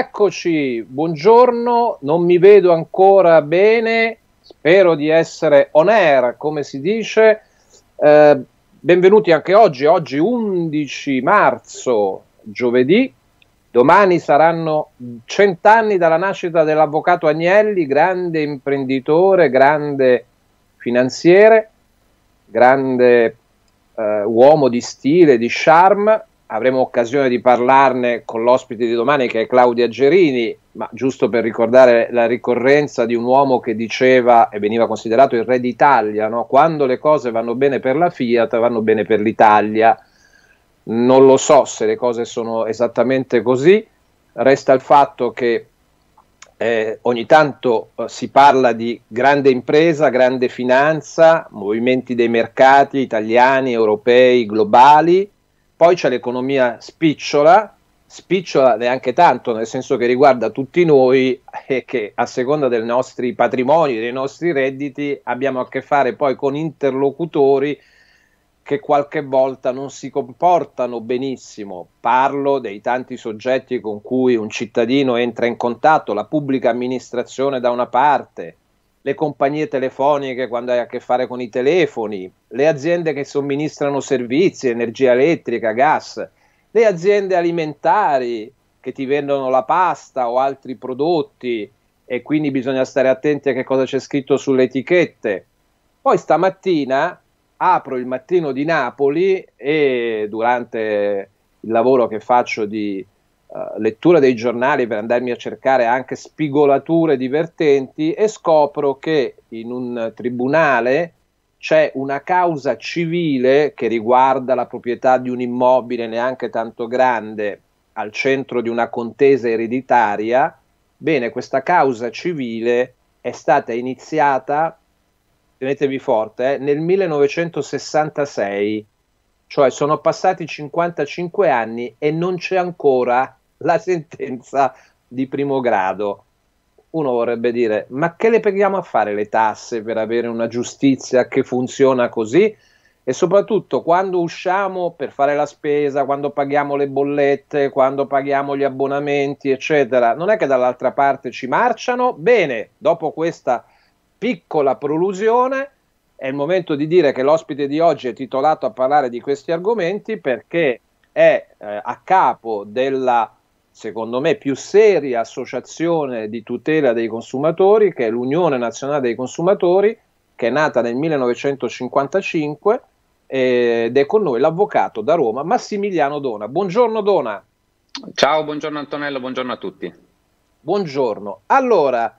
Eccoci, buongiorno, non mi vedo ancora bene, spero di essere on air, come si dice. Eh, benvenuti anche oggi, oggi 11 marzo, giovedì. Domani saranno cent'anni dalla nascita dell'avvocato Agnelli, grande imprenditore, grande finanziere, grande eh, uomo di stile, di charme, avremo occasione di parlarne con l'ospite di domani che è Claudia Gerini, ma giusto per ricordare la ricorrenza di un uomo che diceva e veniva considerato il re d'Italia, no? quando le cose vanno bene per la Fiat vanno bene per l'Italia. Non lo so se le cose sono esattamente così, resta il fatto che eh, ogni tanto eh, si parla di grande impresa, grande finanza, movimenti dei mercati italiani, europei, globali poi c'è l'economia spicciola, spicciola neanche tanto, nel senso che riguarda tutti noi e che a seconda dei nostri patrimoni, dei nostri redditi, abbiamo a che fare poi con interlocutori che qualche volta non si comportano benissimo. Parlo dei tanti soggetti con cui un cittadino entra in contatto, la pubblica amministrazione da una parte, le compagnie telefoniche quando hai a che fare con i telefoni, le aziende che somministrano servizi, energia elettrica, gas, le aziende alimentari che ti vendono la pasta o altri prodotti e quindi bisogna stare attenti a che cosa c'è scritto sulle etichette. Poi stamattina apro il mattino di Napoli e durante il lavoro che faccio di eh, lettura dei giornali per andarmi a cercare anche spigolature divertenti e scopro che in un tribunale c'è una causa civile che riguarda la proprietà di un immobile neanche tanto grande al centro di una contesa ereditaria. Bene, questa causa civile è stata iniziata, tenetevi forte, eh, nel 1966, cioè sono passati 55 anni e non c'è ancora la sentenza di primo grado. Uno vorrebbe dire, ma che le paghiamo a fare le tasse per avere una giustizia che funziona così? E soprattutto quando usciamo per fare la spesa, quando paghiamo le bollette, quando paghiamo gli abbonamenti, eccetera, non è che dall'altra parte ci marciano? Bene, dopo questa piccola prolusione, è il momento di dire che l'ospite di oggi è titolato a parlare di questi argomenti perché è eh, a capo della secondo me, più seria associazione di tutela dei consumatori, che è l'Unione Nazionale dei Consumatori, che è nata nel 1955 ed è con noi l'avvocato da Roma Massimiliano Dona. Buongiorno Dona. Ciao, buongiorno Antonello, buongiorno a tutti. Buongiorno. Allora,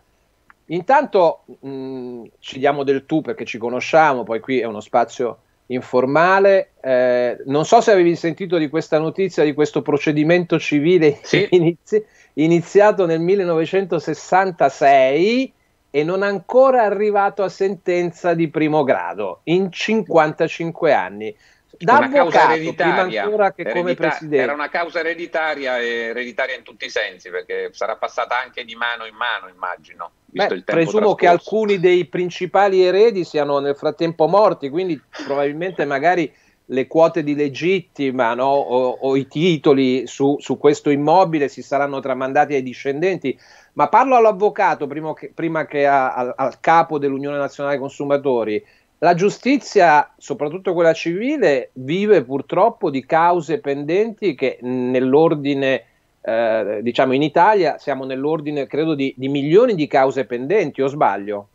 intanto mh, mm, ci diamo del tu perché ci conosciamo, poi qui è uno spazio informale. Eh, non so se avevi sentito di questa notizia, di questo procedimento civile sì. inizi- iniziato nel 1966 e non ancora arrivato a sentenza di primo grado in 55 anni da una avvocato, causa ereditaria, prima che eredita- come presidente. Era una causa ereditaria, ereditaria in tutti i sensi, perché sarà passata anche di mano in mano, immagino. Beh, presumo trascorso. che alcuni dei principali eredi siano nel frattempo morti, quindi probabilmente magari le quote di legittima no? o, o, i titoli su, su, questo immobile si saranno tramandati ai discendenti. Ma parlo all'avvocato prima che, prima che a, al, al capo dell'Unione Nazionale Consumatori. La giustizia, soprattutto quella civile, vive purtroppo di cause pendenti che nell'ordine, eh, diciamo in Italia, siamo nell'ordine, credo, di, di milioni di cause pendenti, o sbaglio?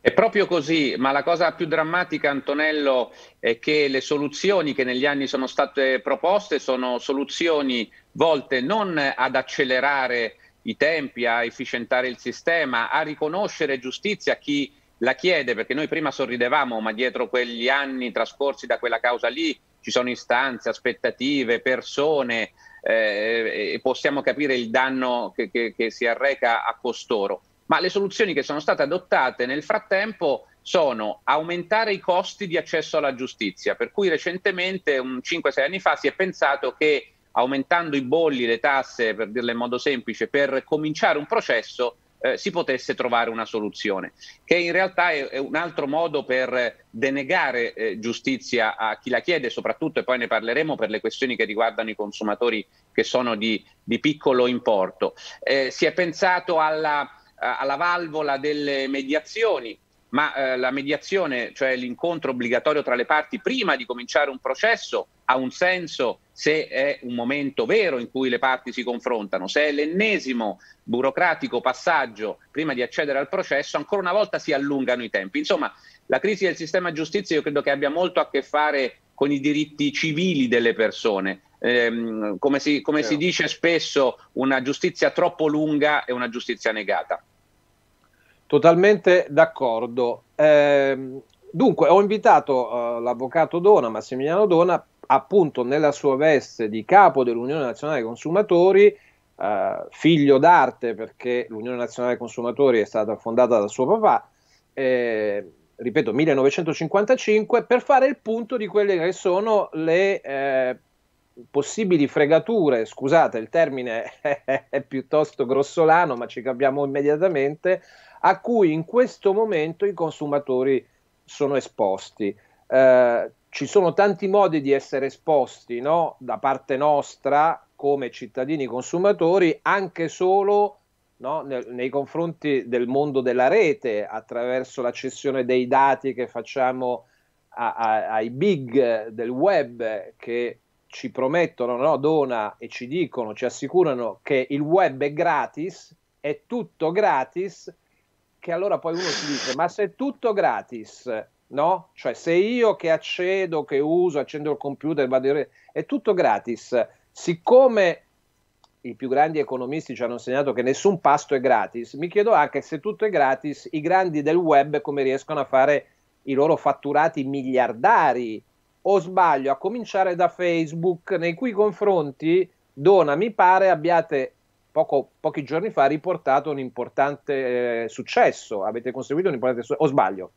È proprio così, ma la cosa più drammatica, Antonello, è che le soluzioni che negli anni sono state proposte sono soluzioni volte non ad accelerare i tempi, a efficientare il sistema, a riconoscere giustizia a chi la chiede perché noi prima sorridevamo, ma dietro quegli anni trascorsi da quella causa lì ci sono istanze, aspettative, persone eh, e possiamo capire il danno che, che, che si arreca a costoro. Ma le soluzioni che sono state adottate nel frattempo sono aumentare i costi di accesso alla giustizia, per cui recentemente, 5-6 anni fa, si è pensato che aumentando i bolli, le tasse, per dirle in modo semplice, per cominciare un processo eh, si potesse trovare una soluzione, che in realtà è, è un altro modo per denegare eh, giustizia a chi la chiede, soprattutto, e poi ne parleremo, per le questioni che riguardano i consumatori che sono di, di piccolo importo. Eh, si è pensato alla, eh, alla valvola delle mediazioni, ma eh, la mediazione, cioè l'incontro obbligatorio tra le parti prima di cominciare un processo, ha un senso se è un momento vero in cui le parti si confrontano, se è l'ennesimo burocratico passaggio prima di accedere al processo, ancora una volta si allungano i tempi. Insomma, la crisi del sistema giustizia io credo che abbia molto a che fare con i diritti civili delle persone. Ehm, come, si, come si, certo. dice spesso, una giustizia troppo lunga è una giustizia negata. Totalmente d'accordo. Eh, dunque, ho invitato uh, l'avvocato Dona, Massimiliano Dona, appunto nella sua veste di capo dell'Unione Nazionale dei Consumatori, eh, figlio d'arte perché l'Unione Nazionale dei Consumatori è stata fondata da suo papà, eh, ripeto 1955, per fare il punto di quelle che sono le eh, possibili fregature, scusate il termine è piuttosto grossolano ma ci capiamo immediatamente, a cui in questo momento i consumatori sono esposti. Eh, ci sono tanti modi di essere esposti no? da parte nostra come cittadini consumatori anche solo no? ne- nei confronti del mondo della rete attraverso la cessione dei dati che facciamo a- a- ai big del web che ci promettono, no? dona e ci dicono, ci assicurano che il web è gratis, è tutto gratis, che allora poi uno si dice ma se è tutto gratis No? Cioè se io che accedo, che uso, accendo il computer, vado in è tutto gratis. Siccome i più grandi economisti ci hanno insegnato che nessun pasto è gratis, mi chiedo anche se tutto è gratis, i grandi del web come riescono a fare i loro fatturati miliardari o sbaglio, a cominciare da Facebook, nei cui confronti Dona mi pare abbiate poco, pochi giorni fa riportato un importante eh, successo, avete conseguito un importante successo, o sbaglio?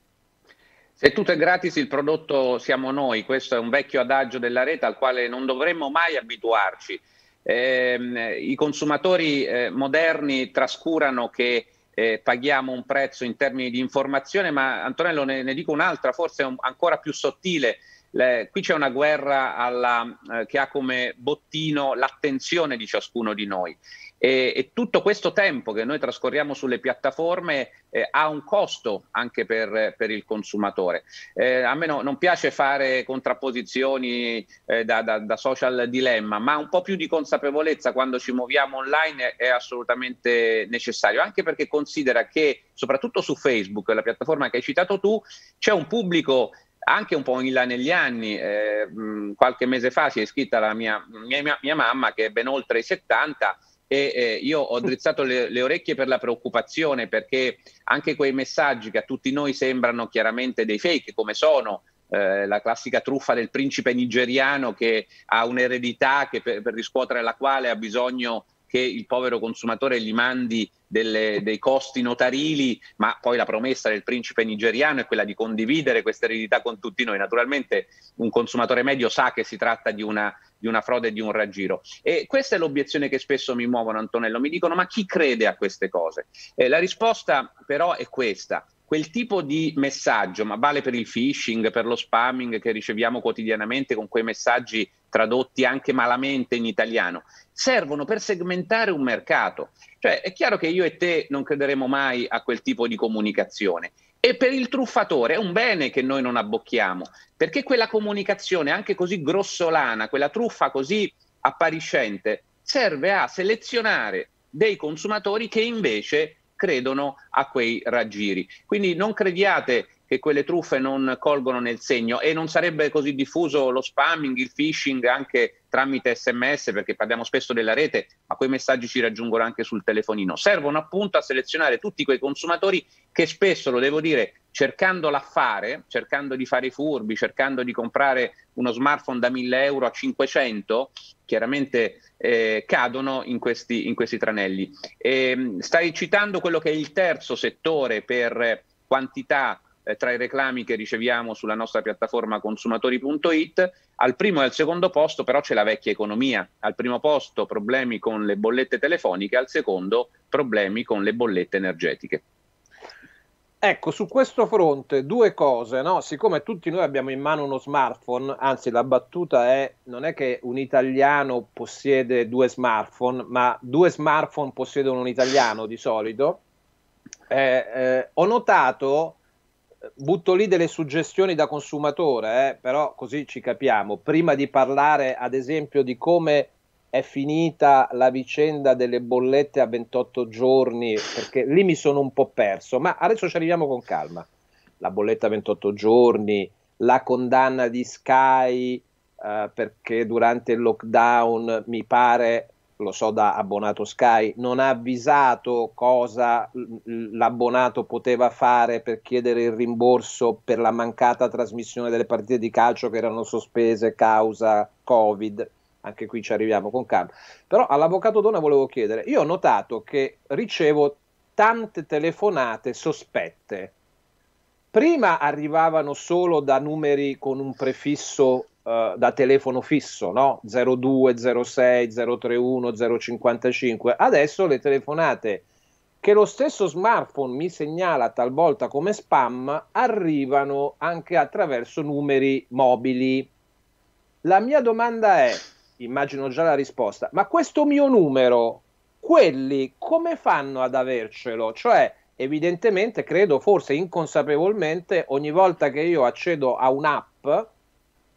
Se tutto è gratis il prodotto siamo noi, questo è un vecchio adagio della rete al quale non dovremmo mai abituarci. Eh, I consumatori eh, moderni trascurano che eh, paghiamo un prezzo in termini di informazione, ma Antonello ne, ne dico un'altra, forse un, ancora più sottile. Le, qui c'è una guerra alla, eh, che ha come bottino l'attenzione di ciascuno di noi e, e, tutto questo tempo che noi trascorriamo sulle piattaforme eh, ha un costo anche per, per il consumatore. Eh, a me no, non piace fare contrapposizioni eh, da, da, da, social dilemma, ma un po' più di consapevolezza quando ci muoviamo online è, è assolutamente necessario, anche perché considera che soprattutto su Facebook, la piattaforma che hai citato tu, c'è un pubblico anche un po' in là negli anni, eh, mh, qualche mese fa si è iscritta la mia, mia, mia mamma che è ben oltre i 70 e eh, io ho drizzato le, le, orecchie per la preoccupazione perché anche quei messaggi che a tutti noi sembrano chiaramente dei fake come sono eh, la classica truffa del principe nigeriano che ha un'eredità che per, per riscuotere la quale ha bisogno che il povero consumatore gli mandi delle, dei costi notarili, ma poi la promessa del principe nigeriano è quella di condividere questa eredità con tutti noi. Naturalmente un consumatore medio sa che si tratta di una, di una frode e di un raggiro. E questa è l'obiezione che spesso mi muovono, Antonello. Mi dicono ma chi crede a queste cose? Eh, la risposta però è questa quel tipo di messaggio, ma vale per il phishing, per lo spamming che riceviamo quotidianamente con quei messaggi tradotti anche malamente in italiano, servono per segmentare un mercato. Cioè è chiaro che io e te non crederemo mai a quel tipo di comunicazione. E per il truffatore è un bene che noi non abbocchiamo, perché quella comunicazione anche così grossolana, quella truffa così appariscente, serve a selezionare dei consumatori che invece credono a quei raggiri. Quindi non crediate che quelle truffe non colgono nel segno e non sarebbe così diffuso lo spamming, il phishing anche tramite sms perché parliamo spesso della rete ma quei messaggi ci raggiungono anche sul telefonino servono appunto a selezionare tutti quei consumatori che spesso lo devo dire cercando l'affare cercando di fare i furbi cercando di comprare uno smartphone da 1000 euro a 500 chiaramente eh, cadono in questi, in questi tranelli e, ehm, stai citando quello che è il terzo settore per quantità eh, tra i reclami che riceviamo sulla nostra piattaforma consumatori.it. Al primo e al secondo posto però c'è la vecchia economia. Al primo posto problemi con le bollette telefoniche, al secondo problemi con le bollette energetiche. Ecco, su questo fronte due cose, no? siccome tutti noi abbiamo in mano uno smartphone, anzi la battuta è non è che un italiano possiede due smartphone, ma due smartphone possiedono un italiano di solito, eh, eh, ho notato butto lì delle suggestioni da consumatore, eh, però così ci capiamo. Prima di parlare, ad esempio, di come è finita la vicenda delle bollette a 28 giorni, perché lì mi sono un po' perso, ma adesso ci arriviamo con calma. La bolletta a 28 giorni, la condanna di Sky eh, perché durante il lockdown mi pare lo so da abbonato Sky, non ha avvisato cosa l'abbonato poteva fare per chiedere il rimborso per la mancata trasmissione delle partite di calcio che erano sospese causa Covid. Anche qui ci arriviamo con calma. Però all'avvocato Dona volevo chiedere, io ho notato che ricevo tante telefonate sospette. Prima arrivavano solo da numeri con un prefisso eh, da telefono fisso, no? 02, 031, 055. Adesso le telefonate che lo stesso smartphone mi segnala talvolta come spam arrivano anche attraverso numeri mobili. La mia domanda è, immagino già la risposta, ma questo mio numero, quelli come fanno ad avercelo? Cioè, evidentemente, credo forse inconsapevolmente, ogni volta che io accedo a un'app,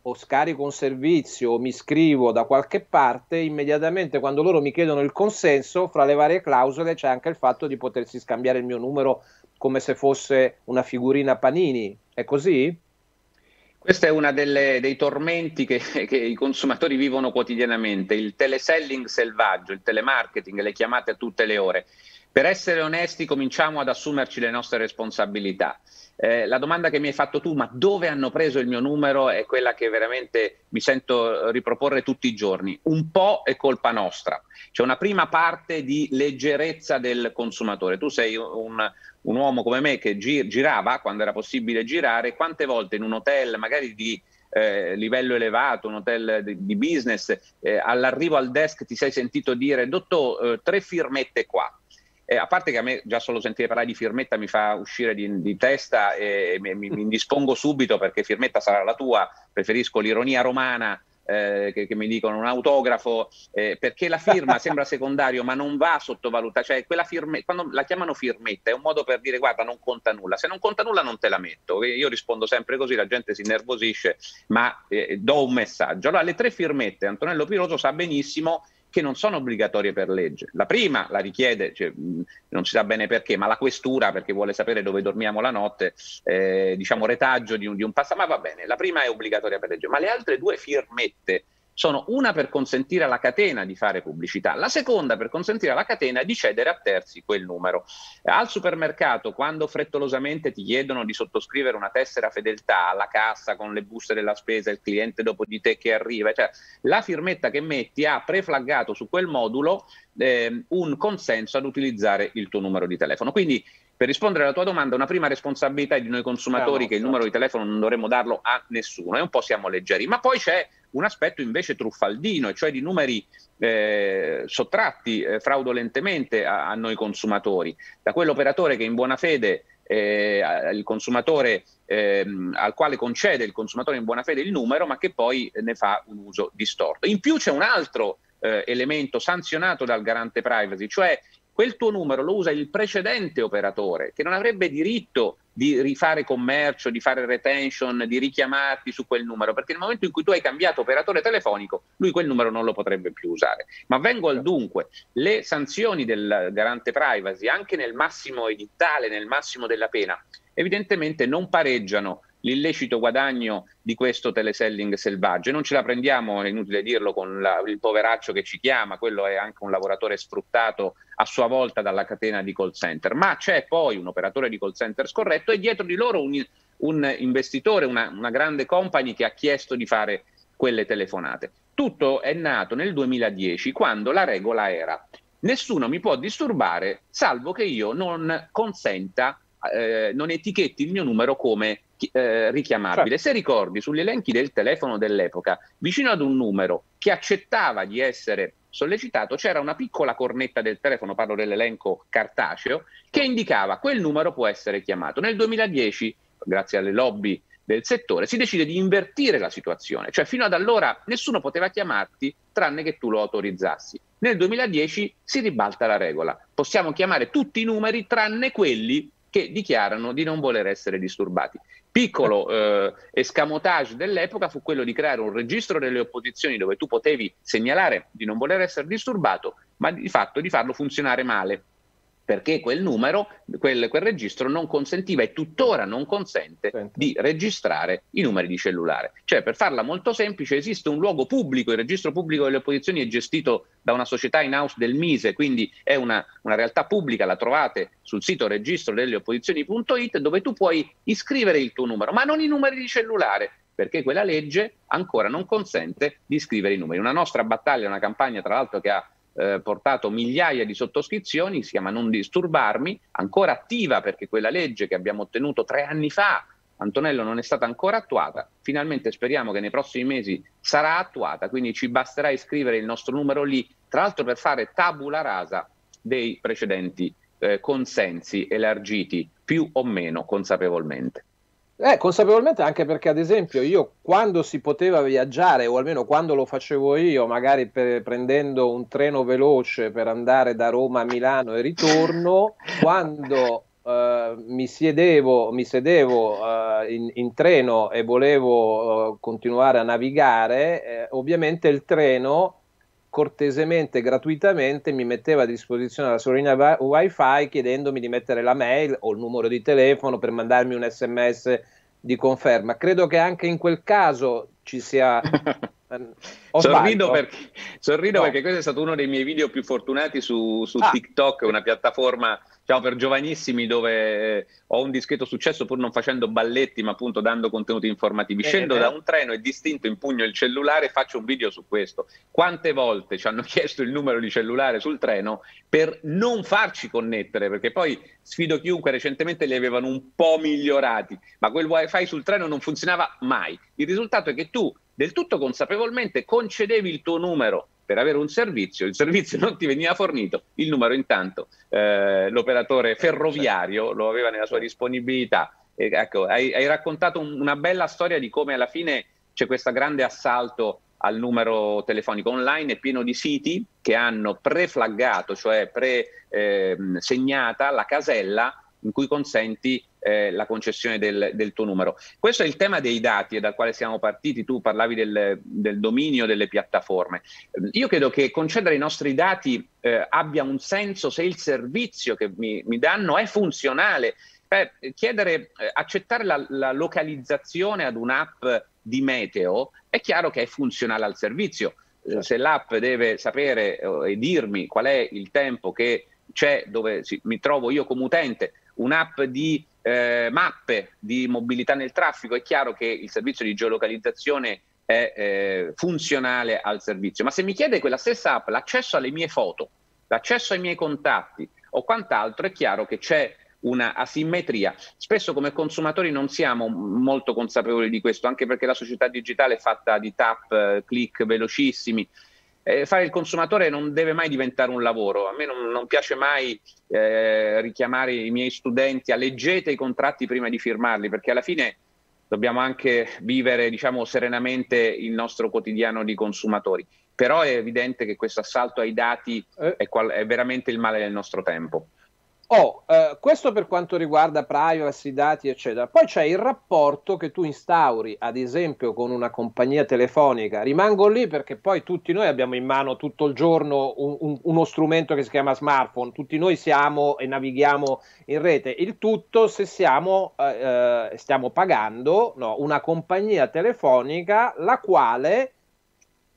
o scarico un servizio o mi scrivo da qualche parte, immediatamente quando loro mi chiedono il consenso, fra le varie clausole c'è anche il fatto di potersi scambiare il mio numero come se fosse una figurina panini. È così? Questo è uno dei tormenti che, che, i consumatori vivono quotidianamente, il teleselling selvaggio, il telemarketing, le chiamate a tutte le ore. Per essere onesti cominciamo ad assumerci le nostre responsabilità. Eh, la domanda che mi hai fatto tu, ma dove hanno preso il mio numero, è quella che veramente mi sento riproporre tutti i giorni. Un po' è colpa nostra. C'è una prima parte di leggerezza del consumatore. Tu sei un, un uomo come me che gir- girava quando era possibile girare, quante volte in un hotel, magari di eh, livello elevato, un hotel di, di business, eh, all'arrivo al desk ti sei sentito dire, dottor, eh, tre firmette qua eh, a parte che a me già solo sentire parlare di Firmetta mi fa uscire di, di testa e mi, mi, indispongo subito perché Firmetta sarà la tua, preferisco l'ironia romana. Eh, che, che, mi dicono un autografo eh, perché la firma sembra secondario ma non va sottovalutata cioè quella firma quando la chiamano firmetta è un modo per dire guarda non conta nulla se non conta nulla non te la metto io rispondo sempre così la gente si innervosisce ma eh, do un messaggio allora le tre firmette Antonello Piroso sa benissimo che non sono obbligatorie per legge. La prima la richiede, cioè, non si sa bene perché, ma la questura perché vuole sapere dove dormiamo la notte, eh, diciamo retaggio di un, di un passaporto, ma va bene, la prima è obbligatoria per legge, ma le altre due firmette sono una per consentire alla catena di fare pubblicità, la seconda per consentire alla catena di cedere a terzi quel numero. Al supermercato, quando frettolosamente ti chiedono di sottoscrivere una tessera fedeltà alla cassa con le buste della spesa, il cliente dopo di te che arriva, cioè, la firmetta che metti ha preflaggato su quel modulo eh, un consenso ad utilizzare il tuo numero di telefono. Quindi per rispondere alla tua domanda, una prima responsabilità di noi consumatori, ah, che il numero di certo. telefono non dovremmo darlo a nessuno, e un po' siamo leggeri. Ma poi c'è un aspetto invece truffaldino, cioè di numeri eh, sottratti eh, fraudolentemente a, a, noi consumatori, da quell'operatore che in buona fede eh, il consumatore ehm, al quale concede il consumatore in buona fede il numero, ma che poi eh, ne fa un uso distorto. In più c'è un altro eh, elemento sanzionato dal garante privacy, cioè quel tuo numero lo usa il precedente operatore che non avrebbe diritto di rifare commercio, di fare retention, di richiamarti su quel numero, perché nel momento in cui tu hai cambiato operatore telefonico, lui quel numero non lo potrebbe più usare. Ma vengo al dunque, le sanzioni del garante privacy, anche nel massimo edittale, nel massimo della pena, evidentemente non pareggiano l'illecito guadagno di questo teleselling selvaggio. E non ce la prendiamo, è inutile dirlo, con la, il poveraccio che ci chiama, quello è anche un lavoratore sfruttato a sua volta dalla catena di call center, ma c'è poi un operatore di call center scorretto e dietro di loro un, un investitore, una, una grande company che ha chiesto di fare quelle telefonate. Tutto è nato nel 2010 quando la regola era nessuno mi può disturbare salvo che io non consenta eh, non etichetti il mio numero come eh, richiamabile. Certo. Se ricordi, sugli elenchi del telefono dell'epoca, vicino ad un numero che accettava di essere sollecitato, c'era una piccola cornetta del telefono, parlo dell'elenco cartaceo, che indicava quel numero può essere chiamato. Nel 2010, grazie alle lobby del settore, si decide di invertire la situazione, cioè fino ad allora nessuno poteva chiamarti tranne che tu lo autorizzassi. Nel 2010 si ribalta la regola, possiamo chiamare tutti i numeri tranne quelli che dichiarano di non voler essere disturbati. Piccolo eh, escamotage dell'epoca fu quello di creare un registro delle opposizioni dove tu potevi segnalare di non voler essere disturbato, ma di fatto di farlo funzionare male perché quel numero, quel, quel, registro non consentiva e tuttora non consente Senti. di registrare i numeri di cellulare. Cioè, per farla molto semplice, esiste un luogo pubblico, il registro pubblico delle opposizioni è gestito da una società in house del Mise, quindi è una, una realtà pubblica, la trovate sul sito registro delle opposizioni.it dove tu puoi iscrivere il tuo numero, ma non i numeri di cellulare, perché quella legge ancora non consente di scrivere i numeri. Una nostra battaglia, una campagna tra l'altro che ha eh, portato migliaia di sottoscrizioni, si chiama Non disturbarmi, ancora attiva perché quella legge che abbiamo ottenuto tre anni fa, Antonello, non è stata ancora attuata, finalmente speriamo che nei prossimi mesi sarà attuata, quindi ci basterà iscrivere il nostro numero lì, tra l'altro per fare tabula rasa dei precedenti eh, consensi elargiti più o meno consapevolmente. Eh, consapevolmente anche perché, ad esempio, io quando si poteva viaggiare, o almeno quando lo facevo io, magari per, prendendo un treno veloce per andare da Roma a Milano e ritorno, quando eh, mi siedevo, mi sedevo eh, in, in, treno e volevo eh, continuare a navigare, eh, ovviamente il treno cortesemente, gratuitamente mi metteva a disposizione la sorina wifi chiedendomi di mettere la mail o il numero di telefono per mandarmi un sms di conferma. Credo che anche in quel caso ci sia Sorrido, perché, sorrido no. perché, questo è stato uno dei miei video più fortunati su, su ah. TikTok, una piattaforma diciamo, per giovanissimi dove eh, ho un discreto successo pur non facendo balletti ma appunto dando contenuti informativi. Scendo eh, da un treno e distinto impugno il cellulare e faccio un video su questo. Quante volte ci hanno chiesto il numero di cellulare sul treno per non farci connettere perché poi sfido chiunque recentemente li avevano un po' migliorati ma quel wifi sul treno non funzionava mai. Il risultato è che tu del tutto consapevolmente concedevi il tuo numero per avere un servizio, il servizio non ti veniva fornito, il numero intanto eh, l'operatore eh, ferroviario certo. lo aveva nella sua certo. disponibilità. E, ecco, hai, hai raccontato un, una bella storia di come alla fine c'è questo grande assalto al numero telefonico online è pieno di siti che hanno preflaggato, cioè pre, eh, segnata la casella in cui consenti eh, la concessione del, del, tuo numero. Questo è il tema dei dati dal quale siamo partiti, tu parlavi del, del dominio delle piattaforme. Io credo che concedere i nostri dati eh, abbia un senso se il servizio che mi, mi danno è funzionale. Beh, chiedere, eh, accettare la, la localizzazione ad un'app di meteo è chiaro che è funzionale al servizio. Certo. Se l'app deve sapere eh, e dirmi qual è il tempo che c'è dove mi trovo io come utente un'app di eh, mappe di mobilità nel traffico, è chiaro che il servizio di geolocalizzazione è eh, funzionale al servizio. Ma se mi chiede quella stessa app l'accesso alle mie foto, l'accesso ai miei contatti o quant'altro, è chiaro che c'è una asimmetria. Spesso come consumatori non siamo molto consapevoli di questo, anche perché la società digitale è fatta di tap, eh, click velocissimi, eh, fare il consumatore non deve mai diventare un lavoro. A me non, non piace mai eh, richiamare i miei studenti a leggete i contratti prima di firmarli, perché alla fine dobbiamo anche vivere diciamo, serenamente il nostro quotidiano di consumatori. Però è evidente che questo assalto ai dati eh. è, qual- è veramente il male del nostro tempo. Oh, eh, questo per quanto riguarda privacy, dati, eccetera. Poi c'è il rapporto che tu instauri, ad esempio, con una compagnia telefonica. Rimango lì perché poi tutti noi abbiamo in mano tutto il giorno un, un, uno strumento che si chiama smartphone, tutti noi siamo e navighiamo in rete. Il tutto se siamo, eh, eh stiamo pagando no, una compagnia telefonica la quale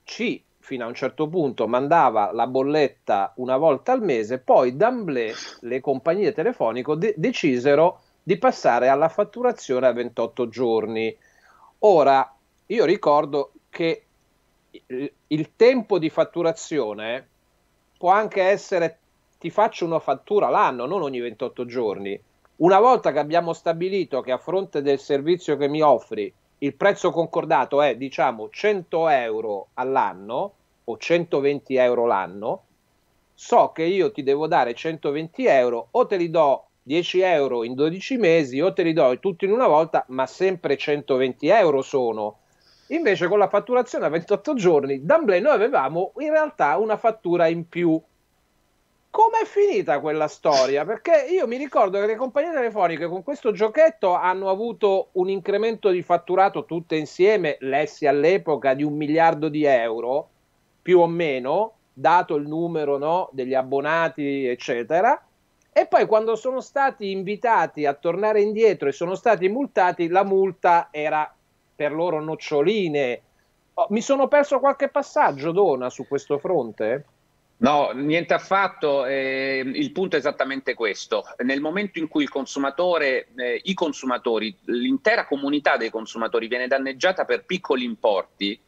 ci fino a un certo punto mandava la bolletta una volta al mese, poi d'amblè le compagnie telefoniche de- decisero di passare alla fatturazione a 28 giorni. Ora, io ricordo che il tempo di fatturazione può anche essere ti faccio una fattura l'anno, non ogni 28 giorni. Una volta che abbiamo stabilito che a fronte del servizio che mi offri il prezzo concordato è diciamo 100 euro all'anno o 120 euro l'anno, so che io ti devo dare 120 euro o te li do 10 euro in 12 mesi o te li do tutti in una volta, ma sempre 120 euro sono. Invece con la fatturazione a 28 giorni, D'Amblè noi avevamo in realtà una fattura in più com'è finita quella storia? Perché io mi ricordo che le compagnie telefoniche con questo giochetto hanno avuto un incremento di fatturato tutte insieme, lessi all'epoca, di un miliardo di euro, più o meno, dato il numero no, degli abbonati, eccetera. E poi quando sono stati invitati a tornare indietro e sono stati multati, la multa era per loro noccioline. Oh, mi sono perso qualche passaggio, Dona, su questo fronte? No, niente affatto, eh, il punto è esattamente questo. Nel momento in cui il consumatore, eh, i consumatori, l'intera comunità dei consumatori viene danneggiata per piccoli importi,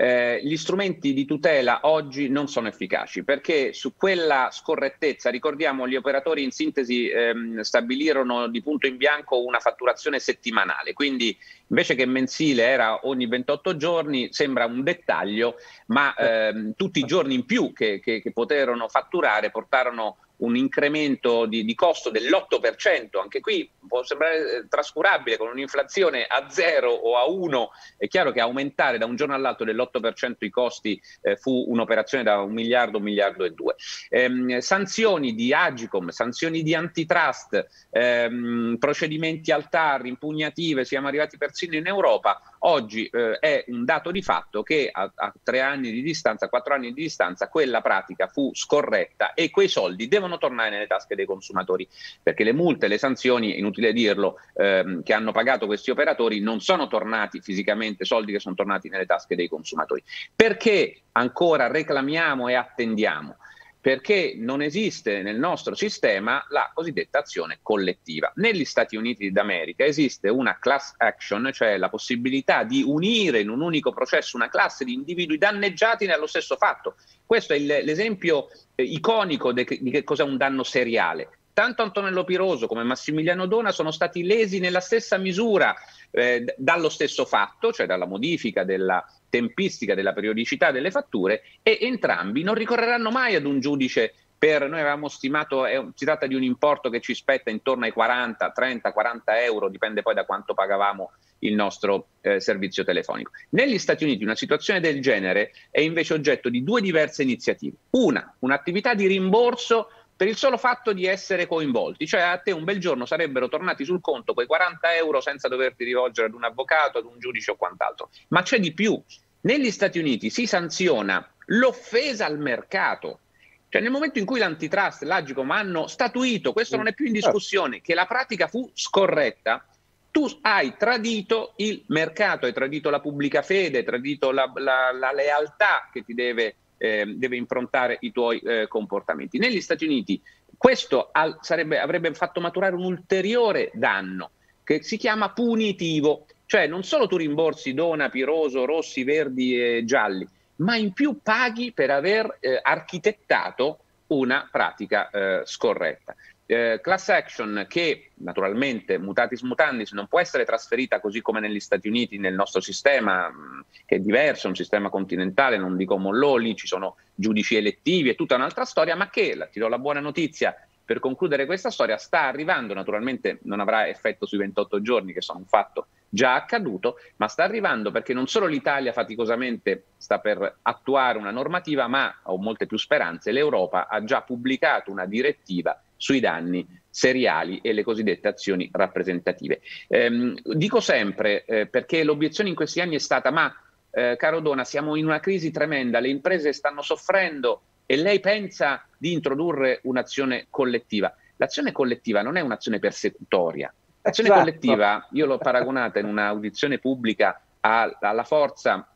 eh, gli strumenti di tutela oggi non sono efficaci perché su quella scorrettezza, ricordiamo, gli operatori in sintesi ehm, stabilirono di punto in bianco una fatturazione settimanale, quindi invece che mensile era ogni 28 giorni, sembra un dettaglio, ma ehm, tutti i giorni in più che, che, che poterono fatturare portarono un incremento di, di costo dell'8%, anche qui può sembrare eh, trascurabile con un'inflazione a zero o a uno, è chiaro che aumentare da un giorno all'altro dell'8% i costi eh, fu un'operazione da un miliardo, un miliardo e due. Ehm, sanzioni di Agicom, sanzioni di antitrust, ehm, procedimenti altari, impugnative, siamo arrivati persino in Europa, Oggi eh, è un dato di fatto che a, a tre anni di distanza, quattro anni di distanza, quella pratica fu scorretta e quei soldi devono tornare nelle tasche dei consumatori, perché le multe, le sanzioni, inutile dirlo, ehm, che hanno pagato questi operatori non sono tornati fisicamente, soldi che sono tornati nelle tasche dei consumatori. Perché ancora reclamiamo e attendiamo? perché non esiste nel nostro sistema la cosiddetta azione collettiva. Negli Stati Uniti d'America esiste una class action, cioè la possibilità di unire in un unico processo una classe di individui danneggiati nello stesso fatto. Questo è l'esempio eh, iconico di che cos'è un danno seriale tanto Antonello Piroso come Massimiliano Dona sono stati lesi nella stessa misura eh, dallo stesso fatto, cioè dalla modifica della tempistica della periodicità delle fatture e entrambi non ricorreranno mai ad un giudice per, noi avevamo stimato, è, si tratta di un importo che ci spetta intorno ai 40, 30, 40 euro, dipende poi da quanto pagavamo il nostro eh, servizio telefonico. Negli Stati Uniti una situazione del genere è invece oggetto di due diverse iniziative. Una, un'attività di rimborso per il solo fatto di essere coinvolti, cioè a te un bel giorno sarebbero tornati sul conto quei 40 euro senza doverti rivolgere ad un avvocato, ad un giudice o quant'altro. Ma c'è di più, negli Stati Uniti si sanziona l'offesa al mercato. Cioè nel momento in cui l'antitrust, l'Agicom hanno statuito, questo non è più in certo. discussione, che la pratica fu scorretta, tu hai tradito il mercato, hai tradito la pubblica fede, hai tradito la, la, la lealtà che ti deve eh, deve improntare i tuoi eh, comportamenti. Negli Stati Uniti questo al, sarebbe, avrebbe fatto maturare un ulteriore danno che si chiama punitivo, cioè non solo tu rimborsi Dona, Piroso, Rossi, Verdi e Gialli, ma in più paghi per aver eh, architettato una pratica eh, scorretta eh, class action che naturalmente mutatis mutandis non può essere trasferita così come negli Stati Uniti nel nostro sistema che è diverso, è un sistema continentale, non dico mollò, lì ci sono giudici elettivi e tutta un'altra storia, ma che, ti do la buona notizia, per concludere questa storia sta arrivando, naturalmente non avrà effetto sui 28 giorni che sono un fatto già accaduto, ma sta arrivando perché non solo l'Italia faticosamente sta per attuare una normativa, ma ho molte più speranze, l'Europa ha già pubblicato una direttiva sui danni seriali e le cosiddette azioni rappresentative. Ehm, dico sempre, eh, perché l'obiezione in questi anni è stata, ma eh, caro Dona, siamo in una crisi tremenda, le imprese stanno soffrendo e lei pensa di introdurre un'azione collettiva. L'azione collettiva non è un'azione persecutoria. L'azione esatto. collettiva, io l'ho paragonata in un'audizione pubblica alla forza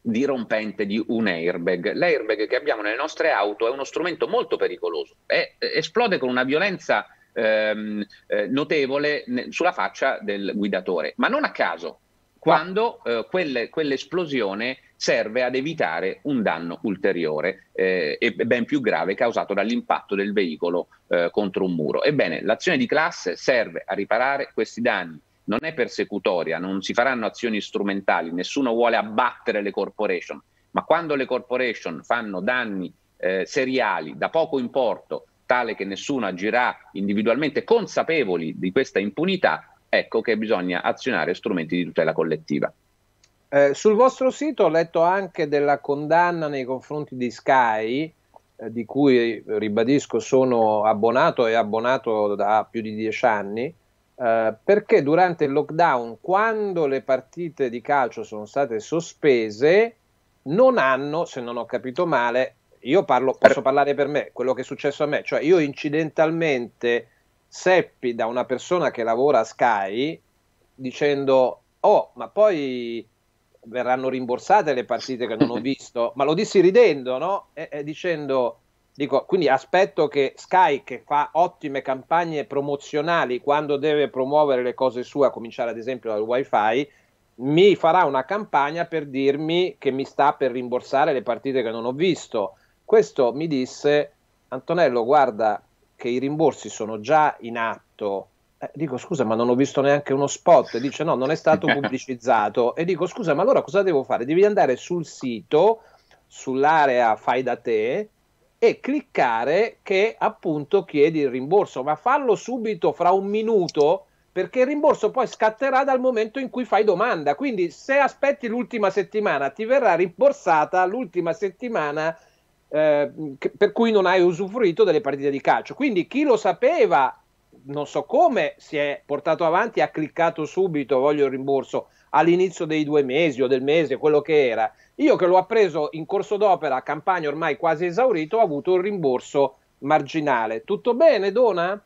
dirompente di un airbag. L'airbag che abbiamo nelle nostre auto è uno strumento molto pericoloso, è, esplode con una violenza ehm, eh, notevole sulla faccia del guidatore, ma non a caso, quando eh, quelle, quell'esplosione serve ad evitare un danno ulteriore eh, e ben più grave causato dall'impatto del veicolo eh, contro un muro. Ebbene, l'azione di classe serve a riparare questi danni non è persecutoria, non si faranno azioni strumentali, nessuno vuole abbattere le corporation, ma quando le corporation fanno danni eh, seriali da poco importo, tale che nessuno agirà individualmente consapevoli di questa impunità, ecco che bisogna azionare strumenti di tutela collettiva. Eh, sul vostro sito ho letto anche della condanna nei confronti di Sky, eh, di cui eh, ribadisco sono abbonato e abbonato da più di dieci anni, eh, perché durante il lockdown, quando le partite di calcio sono state sospese, non hanno, se non ho capito male, io parlo, posso parlare per me, quello che è successo a me, cioè io incidentalmente seppi da una persona che lavora a Sky dicendo oh ma poi verranno rimborsate le partite che non ho visto ma lo dissi ridendo no? e, e dicendo Dico, quindi aspetto che Sky, che fa ottime campagne promozionali quando deve promuovere le cose sue, a cominciare ad esempio dal wifi, mi farà una campagna per dirmi che mi sta per rimborsare le partite che non ho visto. Questo mi disse, Antonello, guarda che i rimborsi sono già in atto. Eh, dico scusa, ma non ho visto neanche uno spot. dice no, non è stato pubblicizzato. E dico scusa, ma allora cosa devo fare? Devi andare sul sito, sull'area fai da te e cliccare che appunto chiedi il rimborso, ma fallo subito fra un minuto perché il rimborso poi scatterà dal momento in cui fai domanda, quindi se aspetti l'ultima settimana ti verrà rimborsata l'ultima settimana eh, per cui non hai usufruito delle partite di calcio. Quindi chi lo sapeva non so come si è portato avanti, ha cliccato subito, voglio il rimborso, all'inizio dei due mesi o del mese, quello che era. Io che l'ho appreso in corso d'opera, a campagna ormai quasi esaurito, ho avuto un rimborso marginale. Tutto bene, Dona?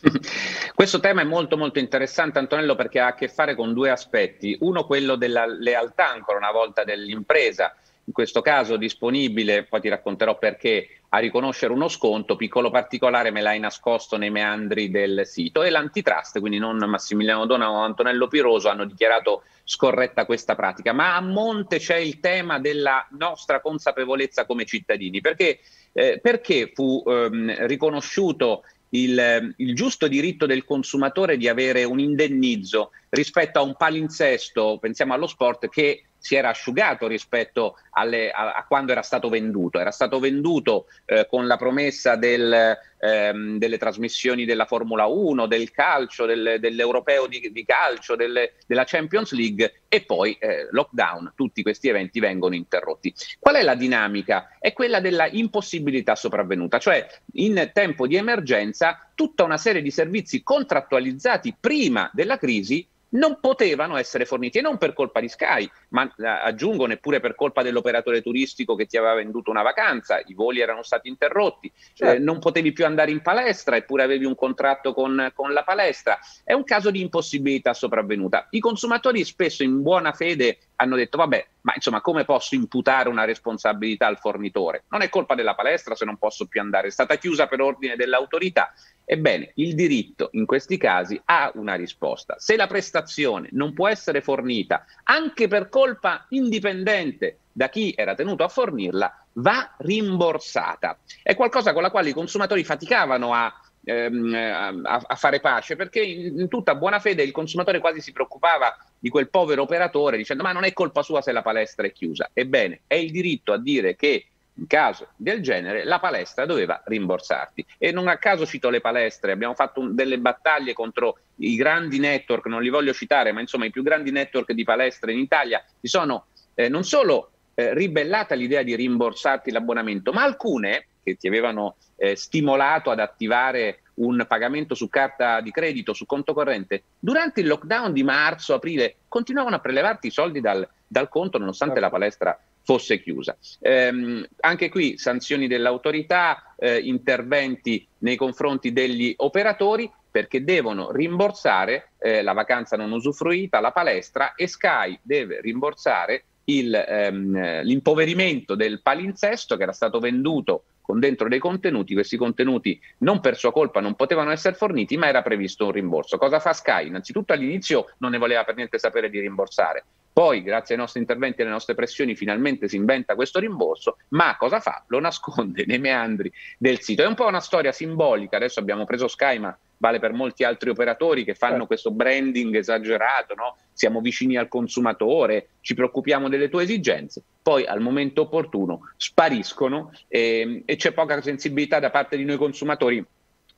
Questo tema è molto molto interessante Antonello perché ha a che fare con due aspetti, uno quello della lealtà ancora una volta dell'impresa in questo caso disponibile, poi ti racconterò perché, a riconoscere uno sconto, piccolo particolare me l'hai nascosto nei meandri del sito e l'antitrust, quindi non Massimiliano Dona o Antonello Piroso hanno dichiarato scorretta questa pratica, ma a monte c'è il tema della nostra consapevolezza come cittadini, perché, eh, perché fu ehm, riconosciuto il, il, giusto diritto del consumatore di avere un indennizzo rispetto a un palinsesto, pensiamo allo sport, che si era asciugato rispetto alle, a, a, quando era stato venduto. Era stato venduto eh, con la promessa del, ehm, delle trasmissioni della Formula 1, del calcio, del, dell'europeo di, di calcio, del, della Champions League e poi eh, lockdown. Tutti questi eventi vengono interrotti. Qual è la dinamica? È quella della impossibilità sopravvenuta, cioè in tempo di emergenza tutta una serie di servizi contrattualizzati prima della crisi non potevano essere forniti e non per colpa di Sky, ma eh, aggiungo neppure per colpa dell'operatore turistico che ti aveva venduto una vacanza, i voli erano stati interrotti, eh, certo. eh, non potevi più andare in palestra eppure avevi un contratto con, con la palestra. È un caso di impossibilità sopravvenuta. I consumatori spesso in buona fede hanno detto vabbè ma insomma come posso imputare una responsabilità al fornitore? Non è colpa della palestra se non posso più andare, è stata chiusa per ordine dell'autorità. Ebbene, il diritto in questi casi ha una risposta. Se la prestazione non può essere fornita anche per colpa indipendente da chi era tenuto a fornirla, va rimborsata. È qualcosa con la quale i consumatori faticavano a ehm, a, a, fare pace, perché in, in, tutta buona fede il consumatore quasi si preoccupava di quel povero operatore dicendo ma non è colpa sua se la palestra è chiusa. Ebbene, è il diritto a dire che in caso del genere la palestra doveva rimborsarti. E non a caso cito le palestre, abbiamo fatto un, delle battaglie contro i grandi network, non li voglio citare, ma insomma i più grandi network di palestre in Italia si sono eh, non solo eh, ribellate all'idea di rimborsarti l'abbonamento, ma alcune che ti avevano eh, stimolato ad attivare un pagamento su carta di credito, su conto corrente, durante il lockdown di marzo, aprile, continuavano a prelevarti i soldi dal, dal conto nonostante la certo. palestra fosse chiusa. Eh, anche qui sanzioni dell'autorità, eh, interventi nei confronti degli operatori perché devono rimborsare eh, la vacanza non usufruita, la palestra e Sky deve rimborsare il, ehm, l'impoverimento del palinsesto che era stato venduto con dentro dei contenuti, questi contenuti non per sua colpa non potevano essere forniti, ma era previsto un rimborso. Cosa fa Sky? Innanzitutto all'inizio non ne voleva per niente sapere di rimborsare, poi grazie ai nostri interventi e alle nostre pressioni finalmente si inventa questo rimborso, ma cosa fa? Lo nasconde nei meandri del sito. È un po' una storia simbolica, adesso abbiamo preso Sky ma vale per molti altri operatori che fanno certo. questo branding esagerato, no? siamo vicini al consumatore, ci preoccupiamo delle tue esigenze, poi al momento opportuno spariscono e, ehm, e c'è poca sensibilità da parte di noi consumatori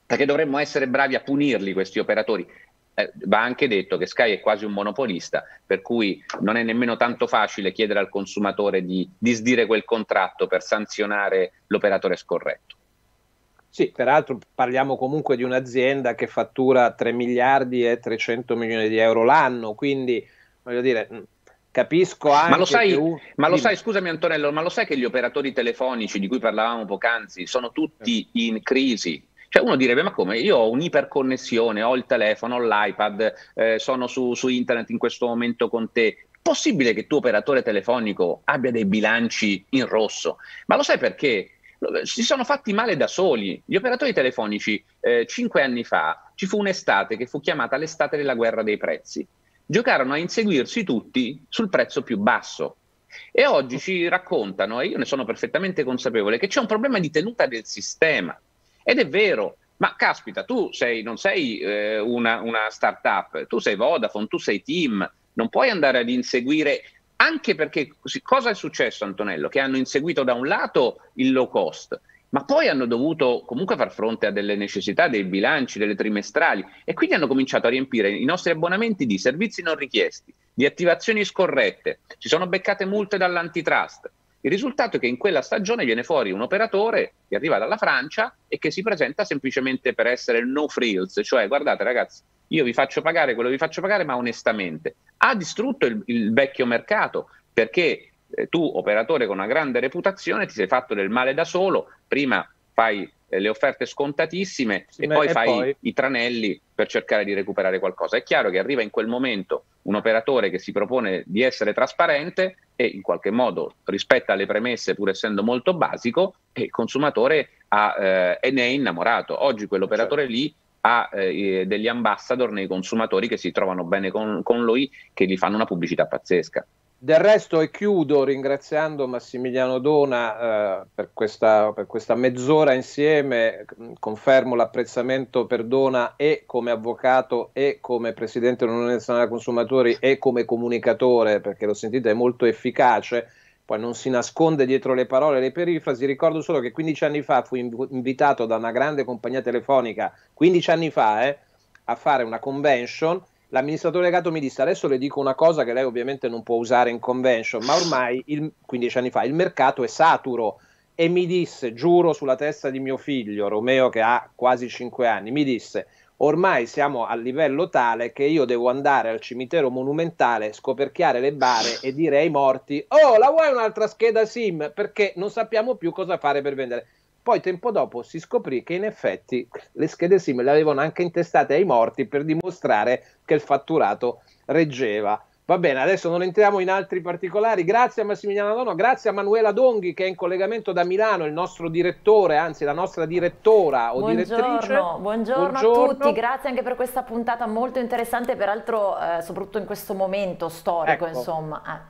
perché dovremmo essere bravi a punirli questi operatori. Eh, va anche detto che Sky è quasi un monopolista, per cui non è nemmeno tanto facile chiedere al consumatore di disdire quel contratto per sanzionare l'operatore scorretto. Sì, peraltro parliamo comunque di un'azienda che fattura 3 miliardi e 300 milioni di euro l'anno, quindi voglio dire, capisco anche. Ma lo sai, tu... ma lo sai scusami Antonello, ma lo sai che gli operatori telefonici di cui parlavamo poc'anzi sono tutti in crisi? Cioè uno direbbe ma come io ho un'iperconnessione, ho il telefono, ho l'iPad, eh, sono su, su internet in questo momento con te, possibile che il tuo operatore telefonico abbia dei bilanci in rosso? Ma lo sai perché? si sono fatti male da soli. Gli operatori telefonici eh, cinque anni fa ci fu un'estate che fu chiamata l'estate della guerra dei prezzi. Giocarono a inseguirsi tutti sul prezzo più basso. E oggi ci raccontano, e io ne sono perfettamente consapevole, che c'è un problema di tenuta del sistema. Ed è vero, ma caspita, tu sei, non sei eh, una, una start-up, tu sei Vodafone, tu sei Team, non puoi andare ad inseguire anche perché cosa è successo, Antonello? Che hanno inseguito da un lato il low cost, ma poi hanno dovuto comunque far fronte a delle necessità dei bilanci, delle trimestrali e quindi hanno cominciato a riempire i nostri abbonamenti di servizi non richiesti, di attivazioni scorrette, si sono beccate multe dall'antitrust. Il risultato è che in quella stagione viene fuori un operatore che arriva dalla Francia e che si presenta semplicemente per essere no frills, cioè guardate ragazzi, io vi faccio pagare quello che vi faccio pagare, ma onestamente. Ha distrutto il, il vecchio mercato perché eh, tu, operatore con una grande reputazione, ti sei fatto del male da solo, prima fai eh, le offerte scontatissime sì, e poi e fai poi... i tranelli per cercare di recuperare qualcosa. È chiaro che arriva in quel momento un operatore che si propone di essere trasparente e in qualche modo rispetta le premesse pur essendo molto basico e il consumatore ha, eh, ne è innamorato. Oggi quell'operatore certo. lì ha eh, degli ambassador nei consumatori che si trovano bene con, con lui, che gli fanno una pubblicità pazzesca. Del resto e chiudo ringraziando Massimiliano Dona eh, per, questa, per, questa, mezz'ora insieme, mm, confermo l'apprezzamento per Dona e come avvocato e come presidente dell'Unione Nazionale dei Consumatori e come comunicatore perché lo sentite è molto efficace poi non si nasconde dietro le parole e le perifrasi, ricordo solo che 15 anni fa fui invitato da una grande compagnia telefonica, 15 anni fa, eh, a fare una convention, l'amministratore legato mi disse adesso le dico una cosa che lei ovviamente non può usare in convention, ma ormai, il, 15 anni fa, il mercato è saturo e mi disse, giuro sulla testa di mio figlio Romeo che ha quasi 5 anni, mi disse ormai siamo a livello tale che io devo andare al cimitero monumentale, scoperchiare le bare e dire ai morti: Oh, la vuoi un'altra scheda SIM? Perché non sappiamo più cosa fare per vendere. Poi tempo dopo si scoprì che in effetti le schede SIM le avevano anche intestate ai morti per dimostrare che il fatturato reggeva. Va bene, adesso non entriamo in altri particolari. Grazie a Massimiliano Dono, grazie a Manuela Donghi che è in collegamento da Milano, il nostro direttore, anzi la nostra direttora o buongiorno, direttrice. Buongiorno, buongiorno a tutti, grazie anche per questa puntata molto interessante, peraltro eh, soprattutto in questo momento storico, ecco, insomma. Ah.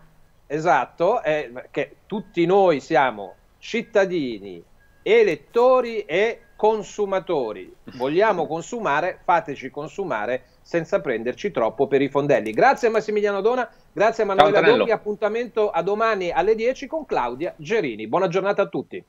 Esatto, eh, che tutti noi siamo cittadini, elettori e consumatori. Vogliamo consumare, fateci consumare senza prenderci troppo per i fondelli. Grazie a Massimiliano Dona, grazie a Manuela Doni, appuntamento a domani alle 10 con Claudia Gerini. Buona giornata a tutti.